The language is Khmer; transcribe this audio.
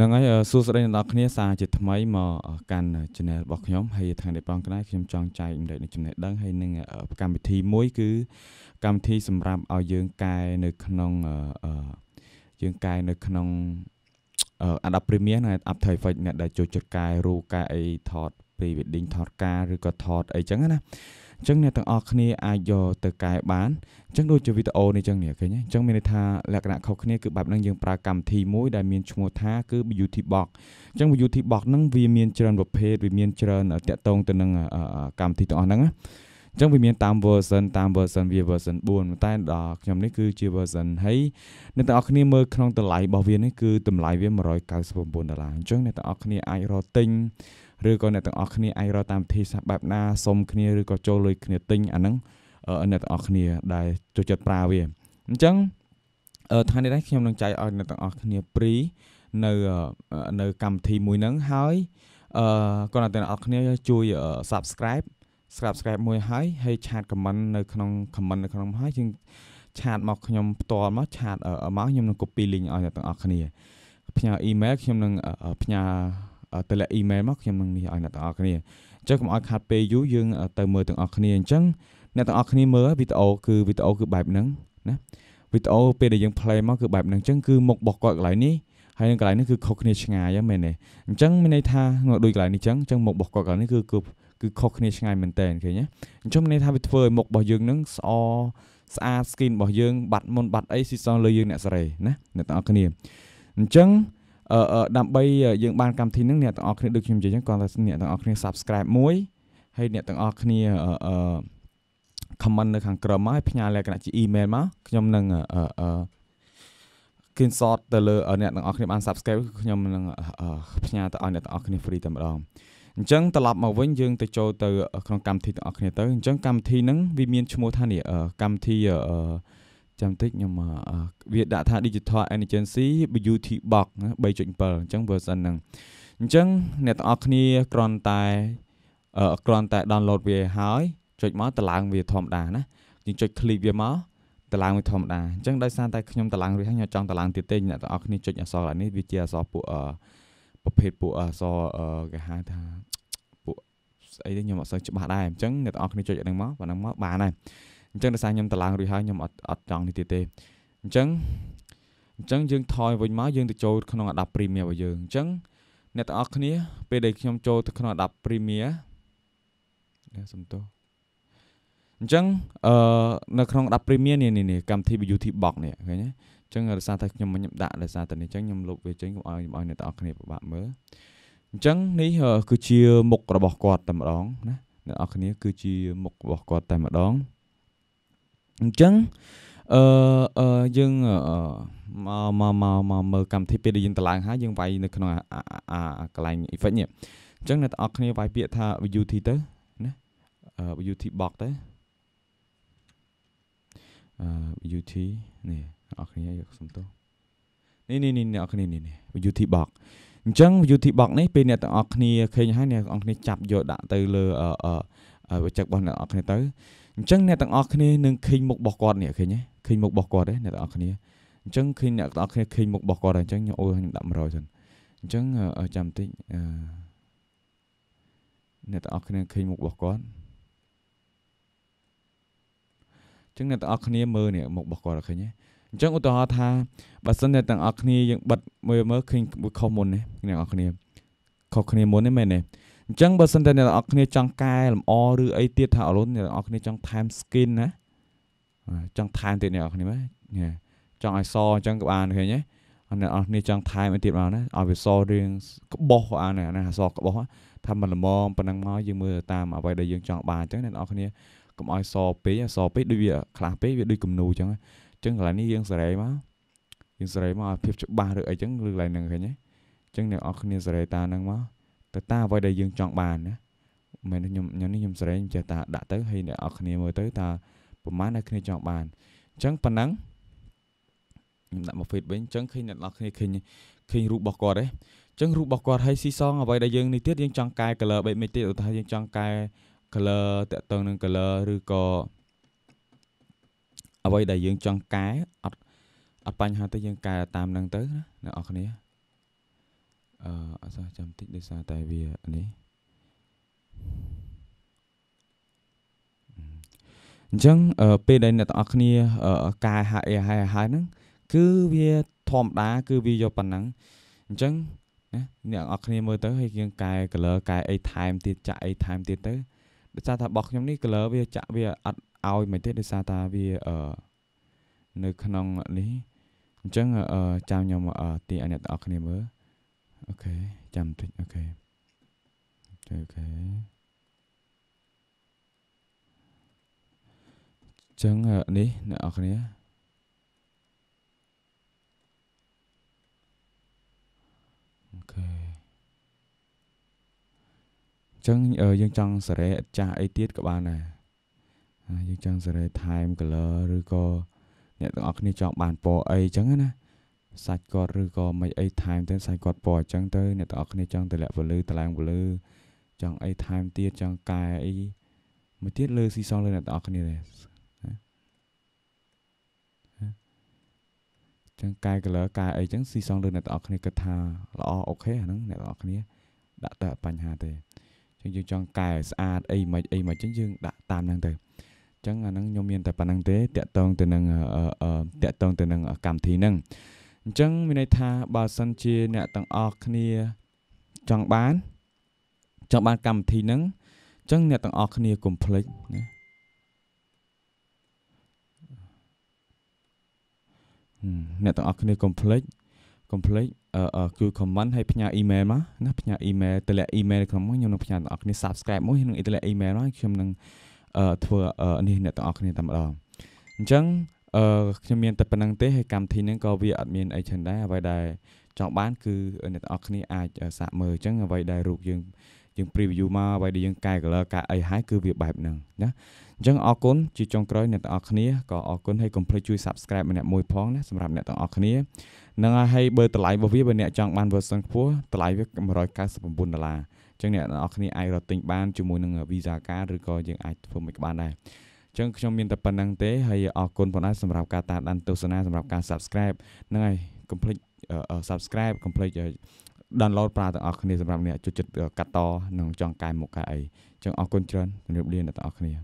នឹងហើយសួស្តីអ្នកនរគ្នាសារជាថ្មីមកកាន់ channel របស់ខ្ញុំហើយថ្ងៃនេះបងក្នាយខ្ញុំចង់ចែកម្លេចនឹងចំណេះដឹងហើយនឹងកម្មវិធីមួយ គឺកម្មវិធីសម្រាប់ឲ្យយើងកែនៅក្នុងយើងកែនៅក្នុង Adobe Premiere និង After Effects អ្នកដែលចូលចិត្តកែរូបកែអីថត pre-wedding ថតការឬក៏ថតអីចឹងណាអញ្ចឹងអ្នកទាំងអស់គ្នាអាចយកទៅកែបានអញ្ចឹងដូចជាវីដេអូនេះអញ្ចឹងនេះឃើញទេអញ្ចឹងមានន័យថាលក្ខណៈខុសគ្នាគឺបែបហ្នឹងយើងប្រើកម្មវិធីមួយដែលមានឈ្មោះថាគឺ Beauty Box អញ្ចឹង Beauty Box ហ្នឹងវាមានច្រើនប្រភេទវាមានច្រើនតាក់ទងទៅនឹងកម្មវិធីទាំងអស់ហ្នឹងណាចឹងវាមានតាម version តាម version វា version 4តែដល់ខ្ញុំនេះគឺជា version ហើយអ្នកទាំងអស់គ្នាមើលក្នុងតម្លៃរបស់វានេះគឺតម្លៃវា199ដុល្លារអញ្ចឹងអ្នកទាំងអស់គ្នាអាចរកទិញឬក៏អ្នកទាំងអស់គ្នាអាចរកតាមវិធីសាស្ត្របែបណាសុំគ្នាឬក៏ចូលលុយគ្នាទិញអាហ្នឹងអ្នកទាំងអស់គ្នាដែលចូលចិត្តប្រើវាអញ្ចឹងថ្ងៃនេះដែរខ្ញុំនឹងចែកឲ្យអ្នកទាំងអស់គ្នាព្រីនៅនៅកម្មវិធីមួយហ្នឹងហើយអឺគាត់អ្នកទាំងអស់គ្នាជួយ subscribe subscribe មួយហើយហើយឆាត comment នៅ ក្នុង comment នៅក្នុងហើយជាងឆាតមកខ្ញុំផ្ទាល់មកឆាតមកខ្ញុំនឹង copy link ឲ្យអ្នកទាំងអស់គ្នាផ្ញើ email ខ្ញុំនឹងផ្ញើទៅលាក់ email មកខ្ញុំនឹងនេះឲ្យអ្នកទាំងអស់គ្នាអញ្ចឹងកុំឲ្យខាត់ពេលយូរយើងទៅមើលទាំងអស់គ្នាអញ្ចឹងអ្នកទាំងអស់គ្នាមើលវីដេអូគឺវីដេអូគឺបែបហ្នឹងណាវីដេអូពេលដែលយើង play មកគឺបែបហ្នឹងអញ្ចឹងគឺមុខរបស់គាត់កន្លែងនេះហើយនឹងកន្លែងនេះគឺខុសគ្នាឆ្ងាយមែនទេអញ្ចឹងមានន័យថាដូចកន្លែងនេះអញ្ចឹងអញ្ចឹងមុខរបស់គាត់កន្លែងនេះគឺគឺខុសគ្នាឆ្ងាយមែនតើឃើញណាអញ្ចឹងមានន័យថាវាធ្វើឲ្យមុខរបស់យើងនឹងស្អស្អាត skin របស់យើង បាត់មុនបាត់អីស៊ីសងលើយើងអ្នកសេរីណាអ្នកទាំងអស់គ្នាអញ្ចឹងអឺដើម្បីយើងបានកម្មវិធីហ្នឹងអ្នកទាំងអស់គ្នាដូចខ្ញុំនិយាយចឹងគាត់ថាអ្នកទាំងអស់គ្នា subscribe មួយហើយអ្នកទាំងអស់គ្នាអឺ comment នៅខាងក្រោមមកហើយផ្ញើលក្ខណៈជា email មកខ្ញុំនឹងអឺអឺ screenshot ទៅលើអ្នកទាំងអស់គ្នាបាន subscribe ខ្ញុំនឹងផ្ញើទៅឲ្យអ្នកទាំងអស់គ្នា free តែម្ដងអញ្ចឹងត្រឡប់មកវិញយើងទៅចូលទៅក្នុងកម្មវិធីទាំងអស់គ្នាទៅអញ្ចឹងកម្មវិធីហ្នឹងវាមានឈ្មោះថានេះកម្មវិធីអឺចាំតិចខ្ញុំវាដាក់ថា Digital Agency Beauty Box 3.7អញ្ចឹង version ហ្នឹងអញ្ចឹងអ្នកទាំងអស់គ្នាគ្រាន់តែគ្រាន់តែ download វាហើយចុចមកតឡើងវាធម្មតាណាខ្ញុំចុច click វាមកតឡើងវាធម្មតាអញ្ចឹងដោយសារតែខ្ញុំតឡើងរួចហើយខ្ញុំចង់តឡើងទៀតទេអ្នកទាំងអស់គ្នាចុចអក្សរអានេះវាជាអក្សរពួកប្រភេទពួកអក្សរគេហៅថាពួកស្អីទេខ្ញុំអត់សូវច្បាស់ដែរអញ្ចឹងអ្នកទាំងអស់គ្នាចុចអានឹងមកបើនឹងមកបានហើយអញ្ចឹងដោយសារខ្ញុំតឡើងរួចហើយខ្ញុំអត់អត់ចង់នេះទៀតទេអញ្ចឹងអញ្ចឹងយើងថយវិញមកយើងទៅចូលក្នុងអាដាប់ Premiere របស់យើងអញ្ចឹងអ្នកទាំងអស់គ្នា ពេលដែលខ្ញុំចូលទៅក្នុងអាដាប់ Premiere សំទោសអញ្ចឹងអឺនៅក្នុងអាដាប់ Premiere នេះនេះកម្មវិធី Beauty Box នេះឃើញទេអញ្ចឹងដោយសារតែខ្ញុំខ្ញុំដាក់ដោយសារតែនេះអញ្ចឹងខ្ញុំលុបវាចេញកុំឲ្យខ្ញុំឲ្យអ្នកទាំងអស់គ្នាពិបាកមើលអញ្ចឹងនេះគឺជា មុខរបស់គាត់តែម្ដងណាអ្នកនរគ្នា គឺជាមុខរបស់គាត់តែម្ដងអញ្ចឹងអឺអឺយើងមកមកមកមកមើលកម្មវិធីពេលដែលយើងតឡើងហើយយើងវាយនៅក្នុងអាកន្លែង effect នេះអញ្ចឹងអ្នកទាំងអស់គ្នាវាយពាក្យថា VUT ទៅណាអឺ VUT box ទៅអឺ VUT នេះអ្នកទាំងអស់គ្នាយកសំទោសនេះនេះនេះអ្នកទាំងអស់គ្នានេះ VUT box អញ្ចឹង VUT box នេះពេលអ្នកទាំងអស់គ្នាឃើញហើយអ្នកទាំងអស់គ្នាចាប់យកដាក់ទៅលើអឺឲ្យវិចិត្ររបស់អ្នកនរអគ្នាទៅអញ្ចឹងអ្នកទាំងអស់គ្នានឹងឃើញមុខរបស់គាត់នេះឃើញទេឃើញមុខរបស់គាត់ទេអ្នកទាំងអស់គ្នាអញ្ចឹងឃើញអ្នកទាំងអស់គ្នាឃើញមុខរបស់គាត់ហើយអញ្ចឹងខ្ញុំអូខ្ញុំដាក់100សិនអញ្ចឹងចាំបន្តិចអ្នកទាំងអស់គ្នាឃើញមុខរបស់គាត់អញ្ចឹងអ្នកទាំងអស់គ្នាមើលនេះមុខរបស់គាត់ឃើញទេអញ្ចឹងឧទាហរណ៍ថាបើសិនអ្នកទាំងអស់គ្នាយើងបិទមើលមើលឃើញខុសមុននេះអ្នកទាំងអស់គ្នាខុសគ្នាមុននេះមែនទេអញ្ចឹងបើសិនតែអ្នកនរអគ្នាចង់កែលម្អឬអីទៀតថាអូនអ្នកនរអគ្នាចង់ថែម skin ណាចង់ថែមទៀតអ្នកនរគ្នាមើលចង់ឲ្យសអញ្ចឹងក៏បានឃើញហ៎អ្នកនរគ្នាចង់ថែមឲ្យទៀតបានណាឲ្យវាសរឿងក្បោះក៏បានដែរណាសក្បោះថាមិនល្មមប៉ុណ្ណឹងមកយើងមើលតាមអ្វីដែលយើងចង់បានអញ្ចឹងអ្នកនរគ្នាកុំឲ្យសពេកសពេកដូចវាខ្លះពេកវាដូចគំនូអញ្ចឹងអញ្ចឹងកន្លែងនេះយើងសេរីមកយើងសេរីមកឲ្យភាពច្បាស់ឬអីអញ្ចឹងឬកន្លែងហ្នឹងឃើញទេអញ្ចឹងអ្នកនរគ្នាសេរីតាហ្នឹងមកទៅតាមអ្វីដែលយើងចង់បានណាមែនខ្ញុំខ្ញុំនេះខ្ញុំសរេងចេះតែដាក់ទៅហើយអ្នកអរគ្នាមើលទៅថាប្រហែលអ្នកគ្នាចង់បានអញ្ចឹងប៉ុណ្ណឹងខ្ញុំដាក់មក feed វិញអញ្ចឹងឃើញអ្នកនរគ្នាឃើញឃើញរូបរបស់គាត់ទេអញ្ចឹងរូបរបស់គាត់ហើយស៊ីសងអ្វីដែលយើងនេះទៀតយើងចង់កែ color បែបនេះទៀតឧទាហរណ៍យើងចង់កែ color តាក់ទងនឹង color ឬក៏អ្វីដែលយើងចង់កែអត់អត់បញ្ហាទេយើងកែតាមនឹងទៅណាអ្នកនរគ្នាអឺអសាចាំតិចដោយសារតែវានេះអញ្ចឹងពេលដែលអ្នកទាំងអស់គ្នាកាយហាយហើយហើយហ្នឹងគឺវាធម្មតាគឺវាយកប៉ុណ្ណឹងអញ្ចឹងណាអ្នកទាំងអស់គ្នាមើលទៅហើយយើងកែ color កែអីថែមទៀតចាក់អីថែមទៀតទៅដោយសារថារបស់ខ្ញុំនេះ color វាចាក់វាអត់ឲ្យមិនទេដោយសារថាវាអឺនៅក្នុងនេះអញ្ចឹងចាំខ្ញុំទីអ្នកទាំងអស់គ្នាមើលអូខេចាំតិចអូខេអូខេចឹងនេះអ្នកអរគ្នាអូខេចឹងយើងចង់សារ៉េចាស់អីទៀតក៏បានដែរយើងចង់សារ៉េ time color ឬក៏អ្នកទាំងអស់គ្នាចង់បានពណ៌អីចឹងណាសាច់គាត់ឬក៏មិនអីថែមទៅសាច់គាត់ពណ៌អញ្ចឹងទៅអ្នកទាំងអស់គ្នាចង់តម្លាក់ពលឺតឡើងពលឺចង់អីថែមទៀតចង់កែអីមួយទៀតលើស៊ីសងលើអ្នកទាំងអស់គ្នាដែរចឹងកែ color កែអីចឹងស៊ីសងលើអ្នកទាំងអស់គ្នាគិតថាល្អអូខេអាហ្នឹងអ្នកទាំងអស់គ្នាដាក់តើបញ្ហាទេចឹងយើងចង់កែស្អាតអីមិនអីមិនចឹងយើងដាក់តាមហ្នឹងទៅចឹងអាហ្នឹងខ្ញុំមានតែប៉ុណ្្នឹងទេតកតងទៅនឹងតកតងទៅនឹងកម្មវិធីហ្នឹងអញ្ចឹងមានន័យថាបើសិនជា អ្នក ទាំងអស់គ្នាចង់បានចង់បានកម្មវិធីហ្នឹងអញ្ចឹងអ្នកទាំងអស់គ្នាកុំភ្លេចណាអ្នកទាំងអស់គ្នាកុំភ្លេចកុំភ្លេចអឺគឺ comment ហើយផ្ញើ email មកណាផ្ញើ email ទៅលាក់ email ក្រុមមកខ្ញុំនឹងផ្ញើទាំងអស់គ្នា subscribe មកនឹងទៅលាក់ email មកខ្ញុំនឹងធ្វើនេះអ្នកទាំងអស់គ្នាតែម្ដងអញ្ចឹងអឺខ្ញុំមានតែប៉ុណ្្នឹងទេហើយកម្មវិធីហ្នឹងក៏វាអត់មានអីច្រើនដែរអ្វីដែលចង់បានគឺអ្នកទាំងអស់គ្នាអាចសាកមើលអញ្ចឹងអ្វីដែលរូបយើងយើង preview មកអ្វីដែលយើងកែ color កែអីហើយគឺវាបែបហ្នឹងណាអញ្ចឹងអរគុណជាចុងក្រោយអ្នកទាំងអស់គ្នាក៏អរគុណហើយកុំភ្លេចជួយ subscribe ម្នាក់មួយផងណាសម្រាប់អ្នកទាំងអស់គ្នានឹងហើយបើតម្លៃរបស់វាបើអ្នកចង់បាន version ខ្ពស់តម្លៃវា199ដុល្លារអញ្ចឹងអ្នកទាំងអស់គ្នាអាចរកទិញបានជាមួយនឹង Visa card ឬក៏យើងអាចធ្វើមិនបានដែរចឹងខ្ញុំមានតែប៉ុណ្្នឹងទេហើយអរគុណប៉ុណ្ណាសម្រាប់ការតាមដានទស្សនាសម្រាប់ការ subscribe ហ្នឹងហើយកុំភ្លេច subscribe កុំភ្លេច download ប្រើទាំងអស់គ្នាសម្រាប់អ្នកជួយចិត្តកាត់តនិងចង់កែមុខកែអីចឹងអរគុណច្រើនជម្រាបលាអ្នកទាំងអស់គ្នា